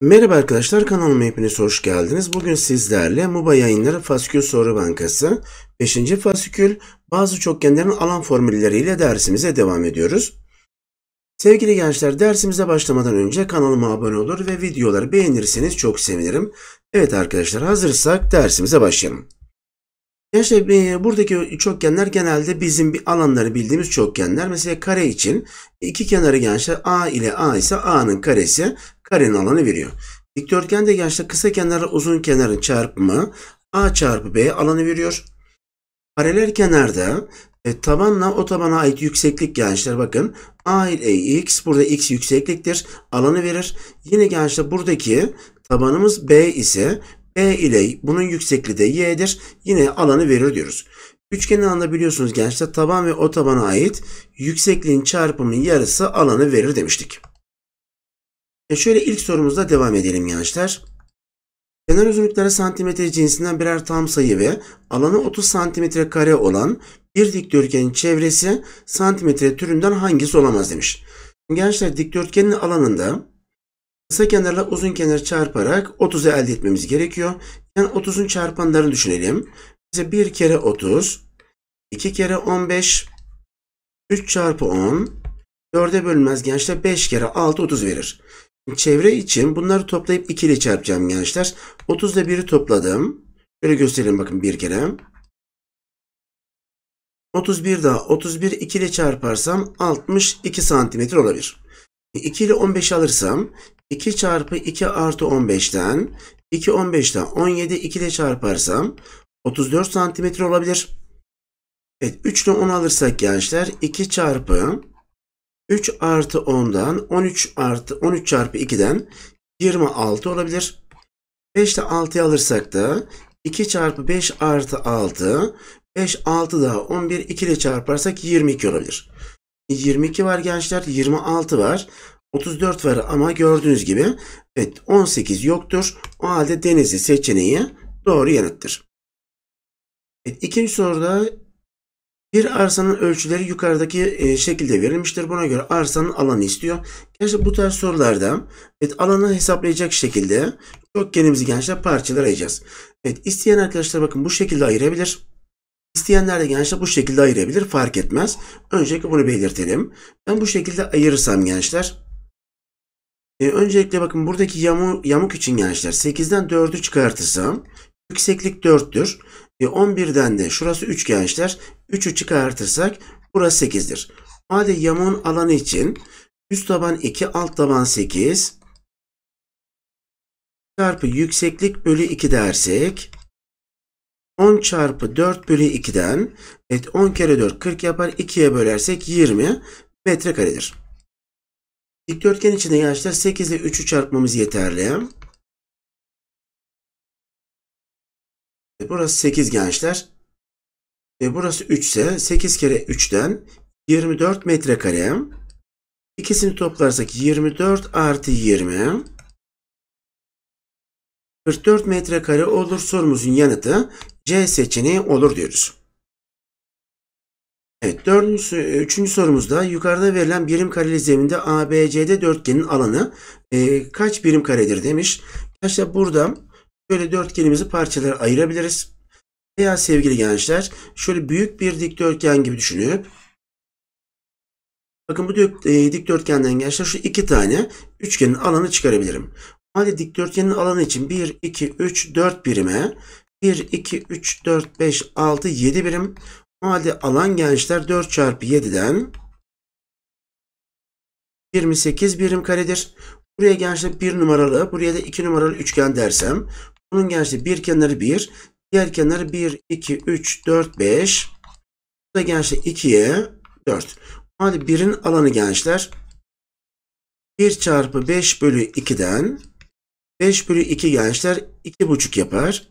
Merhaba arkadaşlar kanalıma hepiniz hoş geldiniz. Bugün sizlerle MUBA yayınları Faskül Soru Bankası 5. Faskül bazı çokgenlerin alan formülleriyle dersimize devam ediyoruz. Sevgili gençler dersimize başlamadan önce kanalıma abone olur ve videoları beğenirseniz çok sevinirim. Evet arkadaşlar hazırsak dersimize başlayalım. Gençler e, buradaki çokgenler genelde bizim bir alanları bildiğimiz çokgenler. Mesela kare için iki kenarı gençler A ile A ise A'nın karesi karenin alanı veriyor. Dikdörtgen de gençler kısa kenarla uzun kenarın çarpımı A çarpı B alanı veriyor. Paralel kenarda e, tabanla o tabana ait yükseklik gençler bakın. A ile X burada X yüksekliktir. Alanı verir. Yine gençler buradaki tabanımız B ise e ile bunun yüksekliği de y'dir. Yine alanı verir diyoruz. Üçgenin alanı biliyorsunuz gençler taban ve o tabana ait yüksekliğin çarpımının yarısı alanı verir demiştik. E şöyle ilk sorumuzda devam edelim gençler. Kenar uzunlukları santimetre cinsinden birer tam sayı ve alanı 30 santimetre kare olan bir dikdörtgenin çevresi santimetre türünden hangisi olamaz demiş. Gençler dikdörtgenin alanında Kısa kenarla uzun kenarı çarparak 30'u elde etmemiz gerekiyor. Yani 30'un çarpanlarını düşünelim. Bize 1 kere 30, 2 kere 15, 3 çarpı 10, 4'e bölünmez gençler 5 kere 6 30 verir. Çevre için bunları toplayıp 2 ile çarpacağım gençler. 30 ile 1'i topladım. Şöyle gösterelim bakın bir kere. 31 daha 31 2 ile çarparsam 62 santimetre olabilir. 2 e, ile 15 alırsam 2 çarpı 2 artı 15'ten 2 15'ten 17 2 ile çarparsam 34 santimetre olabilir. Evet 3 ile 10 alırsak gençler 2 çarpı 3 artı 10'dan 13 artı 13 çarpı 2'den 26 olabilir. 5 ile 6'yı alırsak da 2 çarpı 5 artı 6 5 6 daha 11 2 ile çarparsak 22 olabilir. 22 var gençler. 26 var. 34 var ama gördüğünüz gibi evet 18 yoktur. O halde Denizli seçeneği doğru yanıttır. Evet, ikinci soruda bir arsanın ölçüleri yukarıdaki e, şekilde verilmiştir. Buna göre arsanın alanı istiyor. Gençler bu tarz sorularda evet, alanı hesaplayacak şekilde çok genimizi gençler parçalara ayıracağız. Evet isteyen arkadaşlar bakın bu şekilde ayırabilir. İsteyenler de gençler bu şekilde ayırabilir fark etmez. Öncelikle bunu belirtelim. Ben bu şekilde ayırırsam gençler. E, öncelikle bakın buradaki yamu, yamuk için gençler 8'den 4'ü çıkartırsam yükseklik 4'tür. E, 11'den de şurası 3 gençler 3'ü çıkartırsak burası 8'dir. Halde yamuğun alanı için üst taban 2 alt taban 8 çarpı yükseklik bölü 2 dersek 10 çarpı 4 bölü 2'den evet 10 kere 4 40 yapar. 2'ye bölersek 20 metrekaredir. Dikdörtgen içinde gençler 8 ile 3'ü çarpmamız yeterli. Burası 8 gençler. Ve burası 3 ise 8 kere 3'ten 24 metrekare. İkisini toplarsak 24 artı 20. 44 metrekare olur sorumuzun yanıtı C seçeneği olur diyoruz. Evet, dördüncü, üçüncü sorumuzda yukarıda verilen birim kareli zeminde ABCD dörtgenin alanı e, kaç birim karedir demiş. Arkadaşlar burada şöyle dörtgenimizi parçalara ayırabiliriz. Veya sevgili gençler şöyle büyük bir dikdörtgen gibi düşünüp bakın bu e, dikdörtgenden gençler şu iki tane üçgenin alanı çıkarabilirim. Hadi dikdörtgenin alanı için 1, 2, 3, 4 birime 1, 2, 3, 4, 5, 6, 7 birim. O halde alan gençler 4 çarpı 7'den 28 birim karedir. Buraya gençler 1 numaralı, buraya da 2 numaralı üçgen dersem bunun gençler bir kenarı 1, diğer kenarı 1, 2, 3, 4, 5. Bu da gençler 2'ye 4. O halde 1'in alanı gençler 1 çarpı 5 bölü 2'den 5 bölü 2 gençler 2,5 yapar.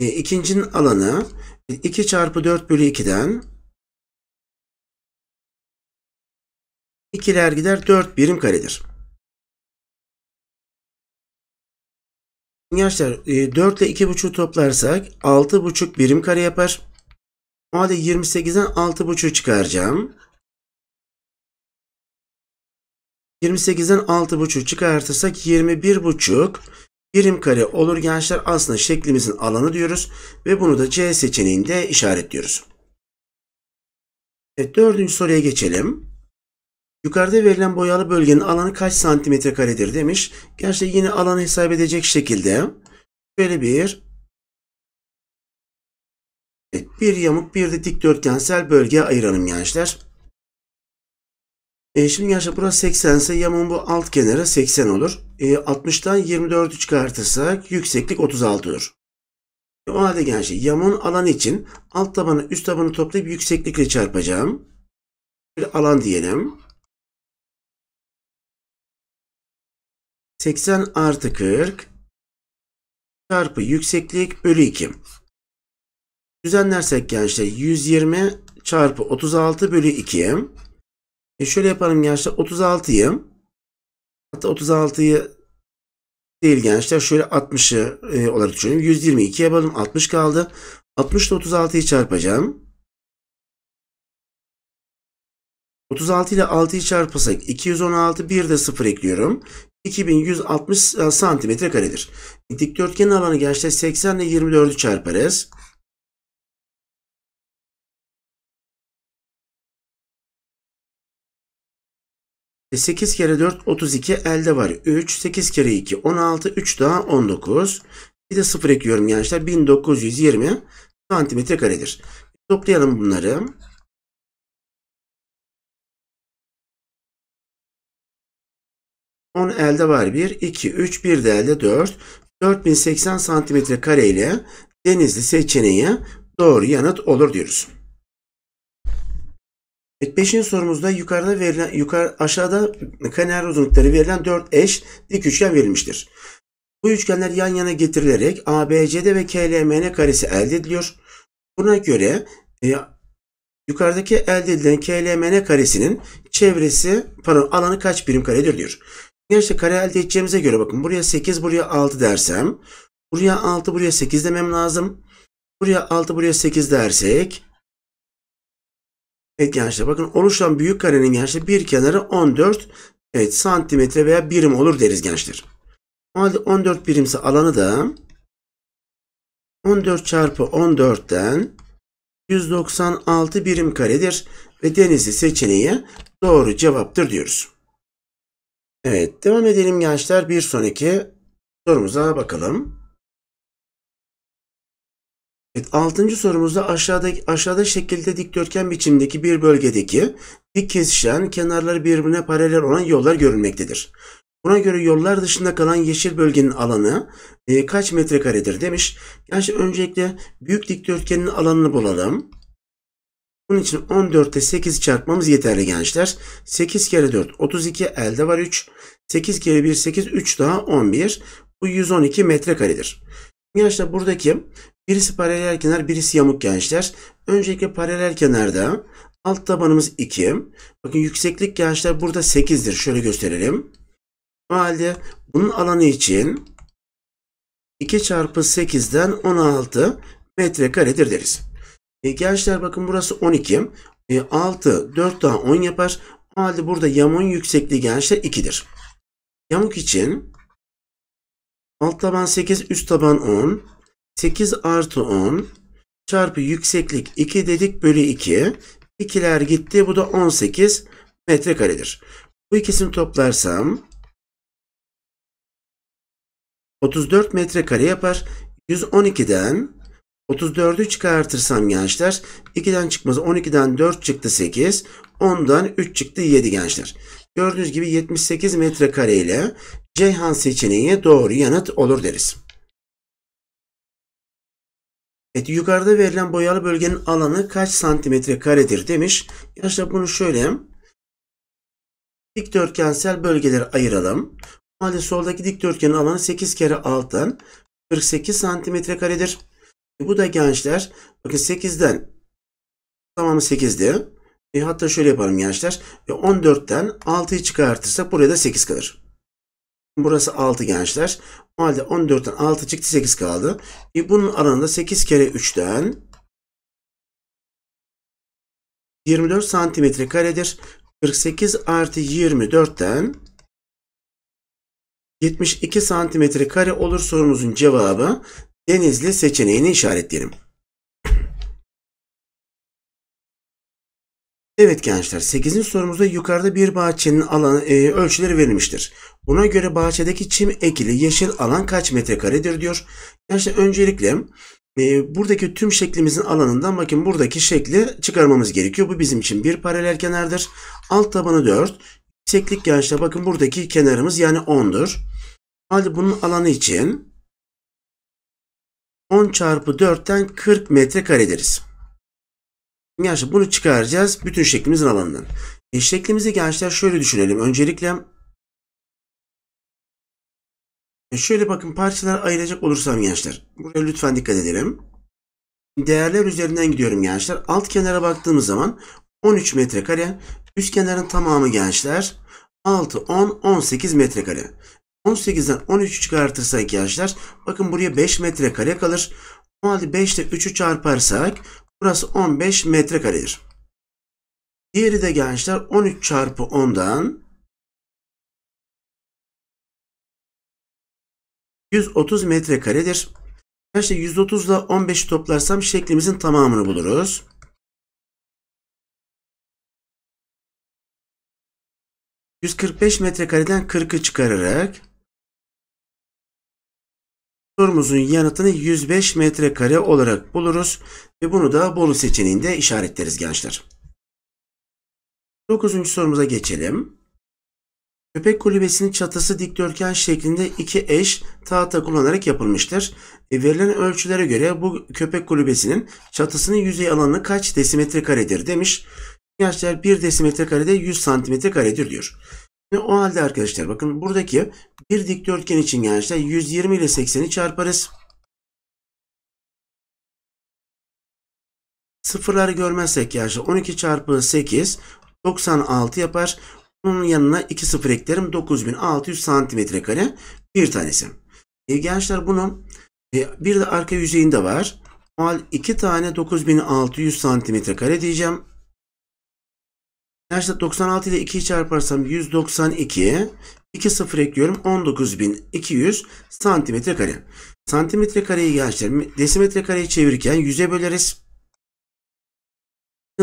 E, ikincinin alanı 2 çarpı 4 bölü 2'den 2'ler gider 4 birim karedir. Gençler 4 e, ile 2,5'u toplarsak 6,5 birim kare yapar. O halde 28'den 6,5'u çıkaracağım. 28'den 6,5 çıkartırsak 21,5 birim kare olur gençler. Aslında şeklimizin alanı diyoruz ve bunu da C seçeneğinde işaretliyoruz. Evet, dördüncü soruya geçelim. Yukarıda verilen boyalı bölgenin alanı kaç santimetre karedir demiş. Gerçi yine alanı hesap edecek şekilde şöyle bir evet, bir yamuk bir de dikdörtgensel bölge ayıralım gençler. E, şimdi gerçi burası 80 ise yamın bu alt kenarı 80 olur. E, 60'tan 24'ü çıkartırsak yükseklik 36 olur. E, o halde gençler yamun alan için alt tabanı üst tabanı toplayıp yükseklikle çarpacağım. Bir alan diyelim. 80 artı 40 çarpı yükseklik bölü 2. Düzenlersek gençler 120 çarpı 36 bölü 2. E şöyle yapalım gençler. 36'yı hatta 36'yı değil gençler. Şöyle 60'ı e, olarak düşünelim. 122 yapalım. 60 kaldı. 60 ile 36'yı çarpacağım. 36 ile 6'yı çarpasak 216 bir de 0 ekliyorum. 2160 santimetre karedir. E, dikdörtgenin alanı gençler 80 ile 24'ü çarparız. 8 e, kere 4 32 elde var 3. 8 kere 2 16. 3 daha 19. Bir de 0 ekliyorum gençler. 1920 santimetre karedir. Toplayalım bunları. On elde var 1, 2, 3, 1 de elde 4. 4080 santimetre kare ile Denizli seçeneği doğru yanıt olur diyoruz. 5. E, sorumuzda yukarıda verilen yukarı aşağıda kenar uzunlukları verilen 4 eş dik üçgen verilmiştir. Bu üçgenler yan yana getirilerek ABCD ve KLMN karesi elde ediliyor. Buna göre e, yukarıdaki elde edilen KLMN karesinin çevresi pardon alanı kaç birim karedir diyor. Gerçi kare elde edeceğimize göre bakın buraya 8 buraya 6 dersem buraya 6 buraya 8 demem lazım. Buraya 6 buraya 8 dersek Evet gençler bakın oluşan büyük karenin gençler bir kenarı 14 evet, santimetre veya birim olur deriz gençler. O halde 14 birimse alanı da 14 çarpı 14'ten 196 birim karedir ve denizli seçeneği doğru cevaptır diyoruz. Evet devam edelim gençler bir sonraki sorumuza bakalım. Evet, altıncı sorumuzda aşağıda, aşağıda şekilde dikdörtgen biçimdeki bir bölgedeki dik kesişen kenarları birbirine paralel olan yollar görülmektedir. Buna göre yollar dışında kalan yeşil bölgenin alanı e, kaç metrekaredir demiş. Gerçi öncelikle büyük dikdörtgenin alanını bulalım. Bunun için 14'te 8 çarpmamız yeterli gençler. 8 kere 4 32 elde var 3. 8 kere 1 8 3 daha 11. Bu 112 metrekaredir. Miraç'ta buradaki birisi paralel kenar birisi yamuk gençler. Öncelikle paralel kenarda alt tabanımız 2. Bakın yükseklik gençler burada 8'dir. Şöyle gösterelim. O halde bunun alanı için 2 çarpı 8'den 16 metrekaredir deriz. E, gençler bakın burası 12. E, 6, 4 daha 10 yapar. O halde burada yamuğun yüksekliği gençler 2'dir. Yamuk için Alt taban 8, üst taban 10. 8 artı 10 çarpı yükseklik 2 dedik bölü 2. 2'ler gitti. Bu da 18 metrekaredir. Bu ikisini toplarsam 34 metrekare yapar. 112'den 34'ü çıkartırsam gençler 2'den çıkmaz 12'den 4 çıktı 8 10'dan 3 çıktı 7 gençler. Gördüğünüz gibi 78 metrekare ile Ceyhan seçeneği doğru yanıt olur deriz. Evet, yukarıda verilen boyalı bölgenin alanı kaç santimetre karedir demiş. Arkadaşlar bunu şöyle dikdörtgensel bölgelere ayıralım. O halde soldaki dikdörtgenin alanı 8 kere 6'dan 48 santimetre karedir. Bu da gençler bakın 8'den tamamı 8'di. E, hatta şöyle yaparım gençler. E, 14'ten 6'yı çıkartırsak buraya da 8 kalır. Burası 6 gençler. O halde 14'ten 6 çıktı 8 kaldı. E, bunun aranında 8 kere 3'ten 24 santimetre karedir. 48 artı 24'ten 72 santimetre kare olur sorumuzun cevabı Denizli seçeneğini işaretleyelim. Evet gençler 8. sorumuzda yukarıda bir bahçenin alan e, ölçüleri verilmiştir. Buna göre bahçedeki çim ekili yeşil alan kaç metrekaredir diyor. Gençler öncelikle e, buradaki tüm şeklimizin alanından bakın buradaki şekli çıkarmamız gerekiyor. Bu bizim için bir paralel kenardır. Alt tabanı 4. Yükseklik gençler bakın buradaki kenarımız yani 10'dur. Halde bunun alanı için 10 çarpı 4'ten 40 metrekare deriz. Gençler bunu çıkaracağız bütün şeklimizin alanından. E, şeklimizi gençler şöyle düşünelim. Öncelikle e, şöyle bakın parçalar ayıracak olursam gençler. Buraya lütfen dikkat edelim. Değerler üzerinden gidiyorum gençler. Alt kenara baktığımız zaman 13 metrekare. Üst kenarın tamamı gençler. 6, 10, 18 metrekare. 18'den 13 çıkartırsak gençler bakın buraya 5 metrekare kalır. O halde 5 ile 3'ü çarparsak Burası 15 metrekaredir. Diğeri de gençler 13 çarpı 10'dan 130 metrekaredir. Gençler 130 ile 15'i toplarsam şeklimizin tamamını buluruz. ...145 metrekareden 40'ı çıkararak... Sorumuzun yanıtını 105 metrekare olarak buluruz ve bunu da Bolu seçeneğinde işaretleriz gençler. 9. sorumuza geçelim. Köpek kulübesinin çatısı dikdörtgen şeklinde iki eş tahta kullanarak yapılmıştır. E, verilen ölçülere göre bu köpek kulübesinin çatısının yüzey alanı kaç desimetre karedir demiş. Gençler 1 desimetre karede 100 santimetre karedir diyor. O halde arkadaşlar bakın buradaki bir dikdörtgen için gençler 120 ile 80'i çarparız. Sıfırları görmezsek gençler 12 çarpı 8 96 yapar. onun yanına 2 sıfır eklerim 9600 santimetre kare bir tanesi. E, gençler bunun e, bir de arka yüzeyinde var. O hal 2 tane 9600 santimetre kare diyeceğim. Yaşta 96 ile 2'yi çarparsam 192. 2 sıfır ekliyorum. 19.200 santimetre kare. Santimetre kareyi gençler desimetre kareyi çevirirken 100'e böleriz.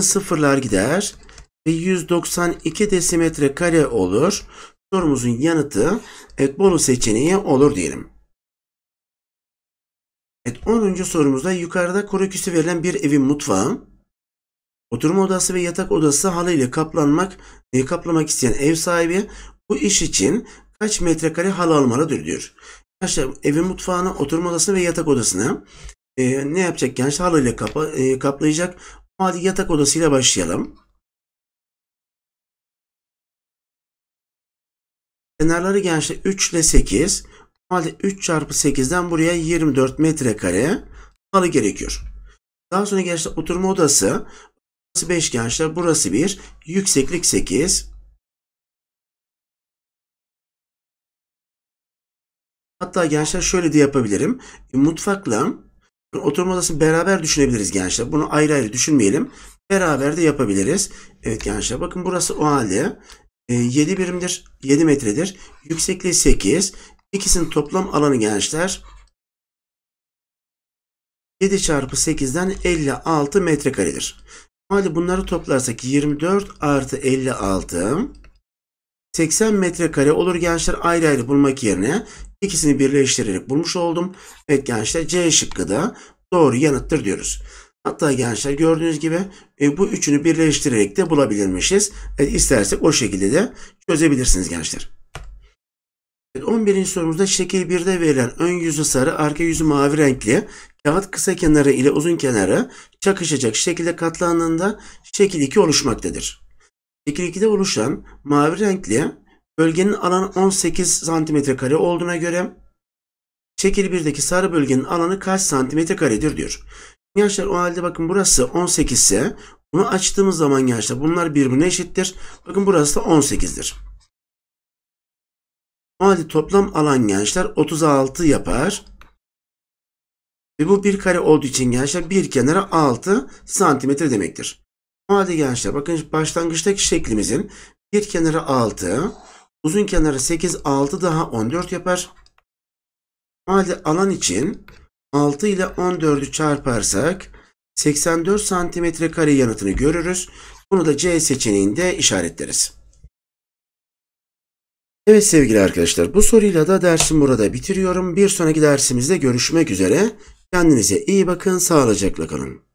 Sıfırlar gider. Ve 192 desimetre kare olur. Sorumuzun yanıtı evet, Bolu seçeneği olur diyelim. Evet 10. sorumuzda yukarıda koroküsü verilen bir evin mutfağı Oturma odası ve yatak odası halıyla kaplanmak, e, kaplamak isteyen ev sahibi bu iş için kaç metrekare halı almalıdır diyor. Arkadaşlar evin mutfağını, oturma odasını ve yatak odasını e, ne yapacak gençler? Halıyla kapa, e, kaplayacak. Hadi yatak odasıyla başlayalım. Kenarları gençler 3 ile 8. Halde 3 çarpı 8'den buraya 24 metrekare halı gerekiyor. Daha sonra gençler oturma odası Burası 5 gençler. Burası 1. Yükseklik 8. Hatta gençler şöyle de yapabilirim. E, mutfakla oturma odasını beraber düşünebiliriz gençler. Bunu ayrı ayrı düşünmeyelim. Beraber de yapabiliriz. Evet gençler bakın burası o halde. 7 e, birimdir. 7 metredir. Yüksekliği 8. İkisinin toplam alanı gençler 7 çarpı 8'den 56 metrekaredir. Hadi bunları toplarsak 24 artı 56 80 metrekare olur gençler ayrı ayrı bulmak yerine ikisini birleştirerek bulmuş oldum. Evet gençler C şıkkı da doğru yanıttır diyoruz. Hatta gençler gördüğünüz gibi e, bu üçünü birleştirerek de bulabilirmişiz. E, istersek o şekilde de çözebilirsiniz gençler. 11. sorumuzda şekil 1'de verilen ön yüzü sarı, arka yüzü mavi renkli kağıt kısa kenarı ile uzun kenarı çakışacak şekilde katlandığında şekil 2 oluşmaktadır. Şekil 2'de oluşan mavi renkli bölgenin alanı 18 cm kare olduğuna göre şekil 1'deki sarı bölgenin alanı kaç cm karedir diyor. Gençler o halde bakın burası 18 ise bunu açtığımız zaman gençler bunlar birbirine eşittir. Bakın burası da 18'dir. Hadi toplam alan gençler 36 yapar. Ve bu bir kare olduğu için gençler bir kenara 6 santimetre demektir. Hadi gençler bakın başlangıçtaki şeklimizin bir kenara 6, uzun kenara 8, 6 daha 14 yapar. Hadi alan için 6 ile 14'ü çarparsak 84 santimetre kare yanıtını görürüz. Bunu da C seçeneğinde işaretleriz. Evet sevgili arkadaşlar bu soruyla da dersim burada bitiriyorum. Bir sonraki dersimizde görüşmek üzere. Kendinize iyi bakın, sağlıcakla kalın.